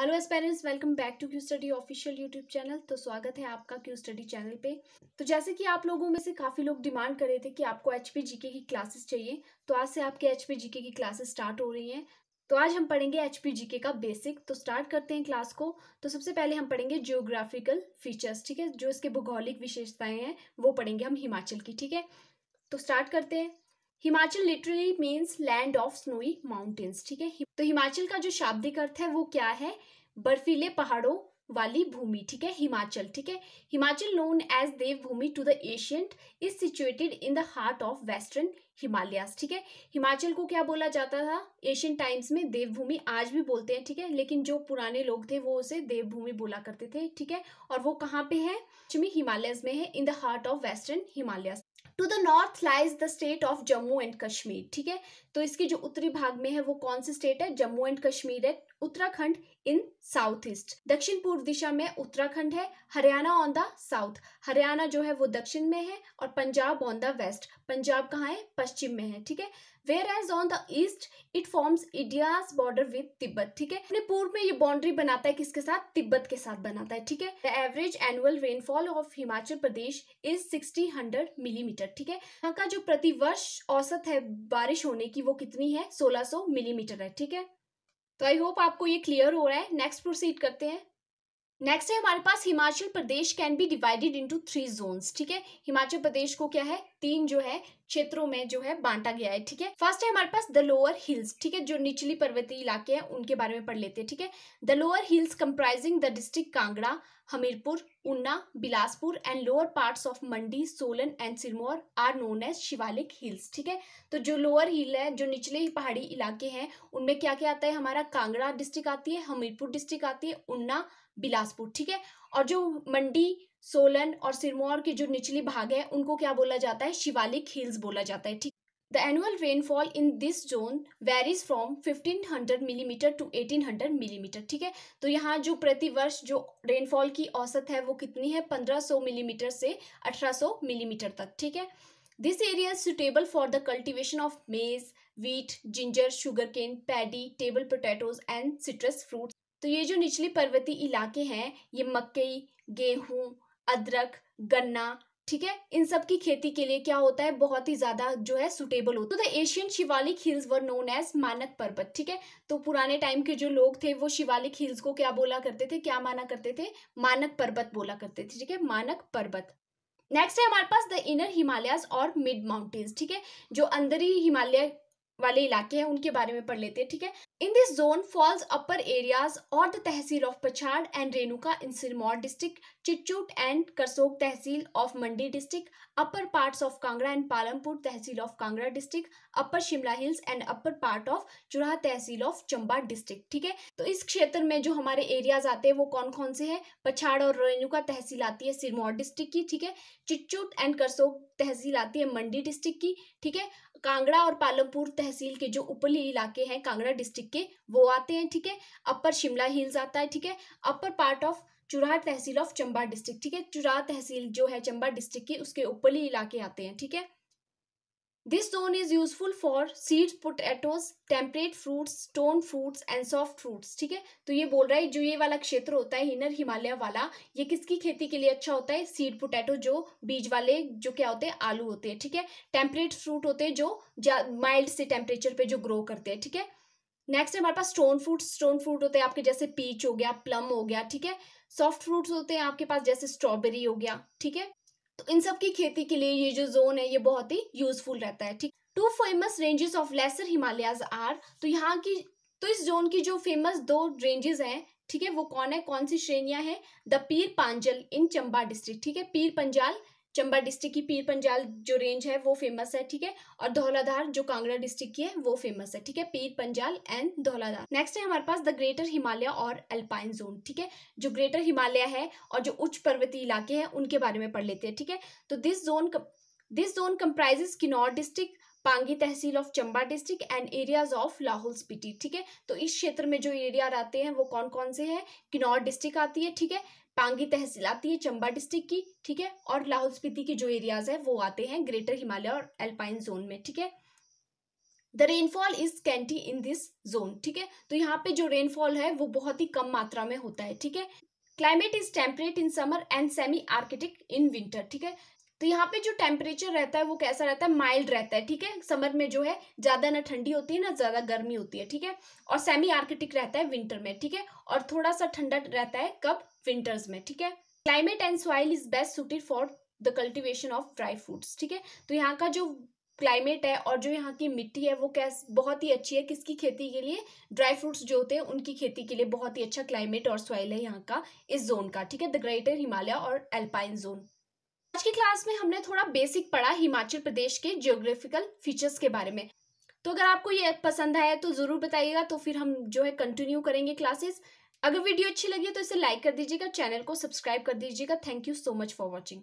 hello एस parents welcome back to Q study official YouTube channel तो स्वागत है आपका क्यू स्टडी चैनल पे तो जैसे कि आप लोगों में से काफ़ी लोग डिमांड कर रहे थे कि आपको एच पी जी के की क्लासेस चाहिए तो आज से आपके एच पी जी के की क्लासेस स्टार्ट हो रही हैं तो आज हम पढ़ेंगे एच पी के का बेसिक तो स्टार्ट करते हैं क्लास को तो सबसे पहले हम पढ़ेंगे जियोग्राफिकल फीचर्स ठीक है जो इसके भौगोलिक विशेषताएँ हैं वो पढ़ेंगे हम हिमाचल की ठीक है तो स्टार्ट करते हैं Himachal literally means land of snowy mountains ठीक है तो हिमाचल का जो शाब्दिक अर्थ है वो क्या है बर्फीले पहाड़ों वाली भूमि ठीक है हिमाचल ठीक है Himachal known as Devbhoomi to the ancient is situated in the heart of western Himalayas ठीक है हिमाचल को क्या बोला जाता था एशियन टाइम्स में देवभूमि आज भी बोलते हैं ठीक है लेकिन जो पुराने लोग थे वो उसे देवभूमि बोला करते थे ठीक है और वो कहाँ पे है पश्चिमी हिमालयस में है in the heart of western Himalayas to the north lies the state of Jammu and Kashmir ठीक है तो इसके जो उत्तरी भाग में है वो कौन सी स्टेट है जम्मू एंड कश्मीर है उत्तराखंड इन साउथ ईस्ट दक्षिण पूर्व दिशा में उत्तराखंड है Haryana on the south Haryana जो है वो दक्षिण में है और Punjab on the west Punjab कहाँ है पश्चिम में है ठीक है whereas on the east it forms India's border with Tibet ठीक है अपने पूर्व में ये बाउंड्री बनाता है किसके साथ तिब्बत के साथ बनाता है ठीक है the average annual rainfall of Himachal Pradesh is sixty hundred millimetre ठीक है यहाँ का जो प्रतिवर्ष औसत है बारिश होने की वो कितनी है सोलह सो मिलीमीटर है ठीक है तो आई होप आपको ये क्लियर हो रहा है नेक्स्ट प्रोसीड करते हैं नेक्स्ट है हमारे पास Himachal Pradesh can be divided into three zones ठीक है हिमाचल प्रदेश को क्या है तीन जो है क्षेत्रों में जो है बांटा गया है ठीक है फर्स्ट है हमारे पास द लोअर हिल्स ठीक है जो निचली पर्वतीय इलाके हैं उनके बारे में पढ़ लेते हैं ठीक है the lower hills comprising the district Kangra Hamirpur Una Bilaspur and lower parts of Mandi Solan and Sirmaur are known as Shivalik hills ठीक है तो जो लोअर हिल है जो निचले ही पहाड़ी इलाके हैं उनमें क्या क्या आता है हमारा कांगड़ा डिस्ट्रिक्ट आती है हमीरपुर डिस्ट्रिक्ट आती है उन्ना बिलासपुर ठीक है और जो मंडी सोलन और सिरमौर के जो निचले भाग है उनको क्या बोला जाता है शिवालिक हिल्स बोला जाता है ठीक The annual rainfall in this zone varies from 1500 millimetre to 1800 millimetre ठीक है तो यहाँ जो प्रति वर्ष जो रेनफॉल की औसत है वो कितनी है 1500 मिलीमीटर mm से 1800 मिलीमीटर mm तक ठीक है this area suitable for the cultivation of maize ginger sugar cane paddy table potatoes and citrus fruit तो ये जो निचली पर्वतीय इलाके हैं ये मकई गेहूँ अदरक गन्ना ठीक है इन सब की खेती के लिए क्या होता है बहुत ही ज्यादा जो है सुटेबल होता है तो the ancient Shivalik hills were known as Manak Parvat ठीक है तो पुराने टाइम के जो लोग थे वो शिवालिक हिल्स को क्या बोला करते थे क्या माना करते थे मानक पर्वत बोला करते थे ठीक है मानक पर्वत नेक्स्ट है हमारे पास द इनर हिमालयस और मिड माउंटेन्स ठीक है जो अंदर ही हिमालय वाले इलाके हैं उनके बारे में पढ़ लेते हैं ठीक है in this zone falls upper areas और the tehsil of Pachhad and Renuka in Sirmaur district Chichot and Karsog tehsil of Mandi district upper parts of Kangra and Palampur tehsil of Kangra district upper Shimla hills and upper part of Churah tehsil of Chamba district ठीक है तो इस क्षेत्र में जो हमारे एरियाज आते हैं वो कौन कौन से हैं पछाड़ और रेणुका तहसील आती है सिरमौर डिस्ट्रिक्ट की ठीक है चिचूट एंड करसोक तहसील आती है मंडी डिस्ट्रिक्ट की ठीक है कांगड़ा और पालमपुर तहसील तहसील के जो ऊपरी इलाके हैं कांगड़ा डिस्ट्रिक्ट के वो आते हैं ठीक है अपर शिमला हिल्स आता है ठीक है upper part of Churah tehsil of Chamba district ठीक है चुराह तहसील जो है चंबा डिस्ट्रिक्ट की उसके ऊपरी इलाके आते हैं ठीक है This zone is useful for seeds, potatoes, temperate fruits, stone fruits and soft fruits ठीक है तो ये बोल रहा है जो ये वाला क्षेत्र होता है हिनर हिमालय वाला ये किसकी खेती के लिए अच्छा होता है सीड पोटैटो जो बीज वाले जो क्या होते हैं आलू होते हैं ठीक है टेम्परेट फ्रूट होते हैं जो माइल्ड से टेम्परेचर पे जो ग्रो करते हैं ठीक है नेक्स्ट हमारे पास स्टोन फ्रूट स्टोन फ्रूट होते हैं आपके जैसे पीच हो गया प्लम हो गया ठीक है सॉफ्ट फ्रूट्स होते हैं आपके पास जैसे स्ट्रॉबेरी हो गया ठीक है तो इन सब की खेती के लिए ये जो जोन है ये बहुत ही यूजफुल रहता है ठीक two famous ranges of lesser Himalayas are तो यहाँ की तो इस जोन की जो फेमस दो रेंजेस हैं ठीक है वो कौन है कौन सी श्रेणियां हैं द पीर पांजल इन चंबा डिस्ट्रिक्ट ठीक है पीर पंजाल चंबा डिस्ट्रिक्ट की पीर पंजाल जो रेंज है वो फेमस है ठीक है और धौलाधार जो कांगड़ा डिस्ट्रिक्ट की है वो फेमस है ठीक है पीर पंजाल एंड धौलाधार नेक्स्ट है हमारे पास द ग्रेटर हिमालय और अल्पाइन जोन ठीक है जो ग्रेटर हिमालय है और जो उच्च पर्वतीय इलाके हैं उनके बारे में पढ़ लेते हैं ठीक है तो this zone this zone comprises Kinnaur district Pangi tehsil of Chamba district and areas of Lahaul Spiti ठीक है तो इस क्षेत्र में जो एरिया आते हैं वो कौन कौन से हैं किन्नौर डिस्ट्रिक्ट आती है ठीक है पांगी तहसील आती है चंबा डिस्ट्रिक्ट की ठीक है और लाहौल स्पीति के जो एरियाज है वो आते हैं ग्रेटर हिमालय और एल्पाइन जोन में ठीक है the rainfall is scanty in this zone ठीक है तो यहाँ पे जो रेनफॉल है वो बहुत ही कम मात्रा में होता है ठीक है climate is temperate in summer and semi arctic in winter ठीक है तो यहाँ पे जो टेम्परेचर रहता है वो कैसा रहता है माइल्ड रहता है ठीक है समर में जो है ज़्यादा ना ठंडी होती है ना ज़्यादा गर्मी होती है ठीक है और सेमी आर्किटिक रहता है विंटर में ठीक है और थोड़ा सा ठंडा रहता है कब विंटर्स में ठीक है climate and soil is best suited for the cultivation of dry fruits ठीक है तो यहाँ का जो क्लाइमेट है और जो यहाँ की मिट्टी है वो कैस बहुत ही अच्छी है किसकी खेती के लिए ड्राई फ्रूट्स जो होते हैं उनकी खेती के लिए बहुत ही अच्छा क्लाइमेट और सॉइल है यहाँ का इस जोन का ठीक है द ग्रेटर हिमालय और एल्पाइन जोन आज की क्लास में हमने थोड़ा बेसिक पढ़ा हिमाचल प्रदेश के जियोग्राफिकल फीचर्स के बारे में तो अगर आपको ये पसंद आया तो ज़रूर बताइएगा तो फिर हम जो है कंटिन्यू करेंगे क्लासेस अगर वीडियो अच्छी लगी तो इसे लाइक कर दीजिएगा चैनल को सब्सक्राइब कर दीजिएगा thank you so much for watching